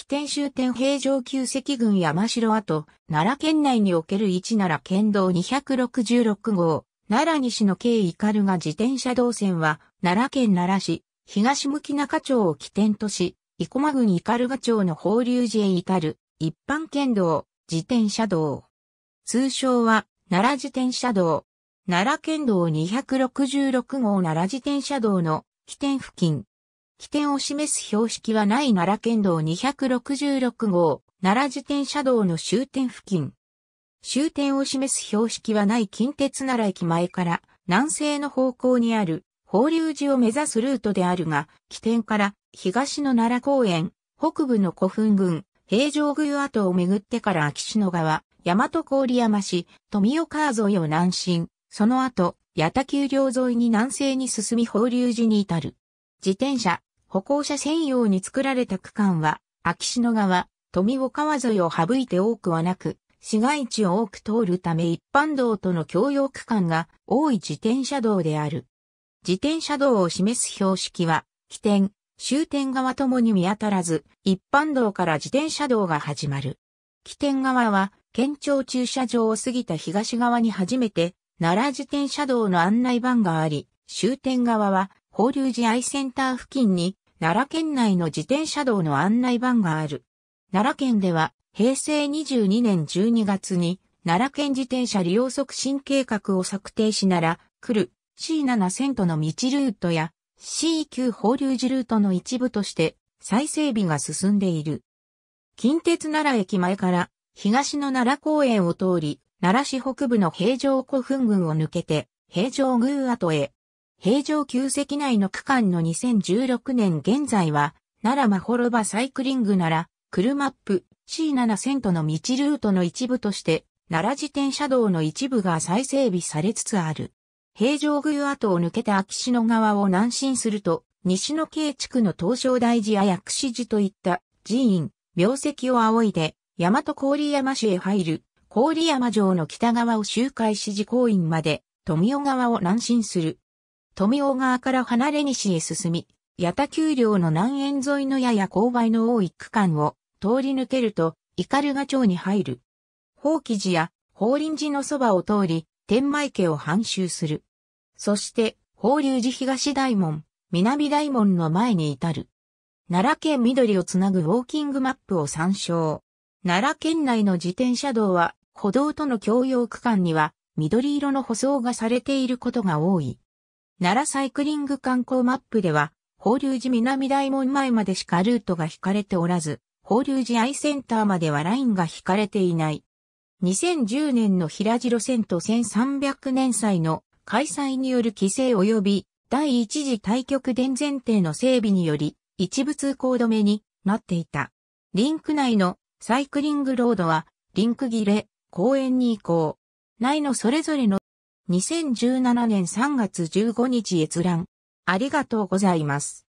起点終点平城旧石群山城跡、奈良県内における一奈良県道266号、奈良西の京イカルが自転車道線は、奈良県奈良市、東向中町を起点とし、生駒郡イカルガ町の法隆寺へ至る、一般県道、自転車道。通称は、奈良自転車道。奈良県道266号奈良自転車道の起点付近、起点を示す標識はない奈良県道266号、奈良自転車道の終点付近。終点を示す標識はない近鉄奈良駅前から南西の方向にある法隆寺を目指すルートであるが、起点から東の奈良公園、北部の古墳群、平城宮跡を巡ってから秋篠川、大和郡山市、富岡沿いを南進、その後、八田丘陵沿いに南西に進み法隆寺に至る。自転車、歩行者専用に作られた区間は、秋篠川、富岡川沿いを省いて多くはなく、市街地を多く通るため一般道との共用区間が多い自転車道である。自転車道を示す標識は、起点、終点側ともに見当たらず、一般道から自転車道が始まる。起点側は、県庁駐車場を過ぎた東側に初めて、奈良自転車道の案内板があり、終点側は、法隆寺愛センター付近に奈良県内の自転車道の案内板がある。奈良県では、平成22年12月に、奈良県自転車利用促進計画を策定しなら、来る C7000 との道ルートや C9 放流時ルートの一部として再整備が進んでいる。近鉄奈良駅前から東の奈良公園を通り、奈良市北部の平城古墳群を抜けて平城宮跡へ平城旧跡内の区間の2016年現在は、奈良まほろばサイクリングなら、車ップ C7000 との道ルートの一部として、奈良自転車道の一部が再整備されつつある。平城宮跡を抜けた秋篠川を南進すると、西野慶地区の東照大寺や薬師寺といった寺院、廟跡を仰いで、大和郡山市へ入る、郡山城の北側を周回指示公院まで、富尾川を南進する。富尾川から離れ西へ進み、八田丘陵の南縁沿いのやや勾配の多い区間を通り抜けると、斑鳩町に入る。宝記寺や法輪寺のそばを通り、天満家を半周する。そして、法隆寺東大門、南大門の前に至る。奈良県緑をつなぐウォーキングマップを参照。奈良県内の自転車道は、歩道との共用区間には、緑色の舗装がされていることが多い。奈良サイクリング観光マップでは、法隆寺南大門前までしかルートが引かれておらず、法隆寺愛センターまではラインが引かれていない。2010年の平路路線と1300年祭の開催による規制及び第一次対局電前提の整備により一部通行止めになっていた。リンク内のサイクリングロードはリンク切れ公園に移行。内のそれぞれの2017年3月15日閲覧。ありがとうございます。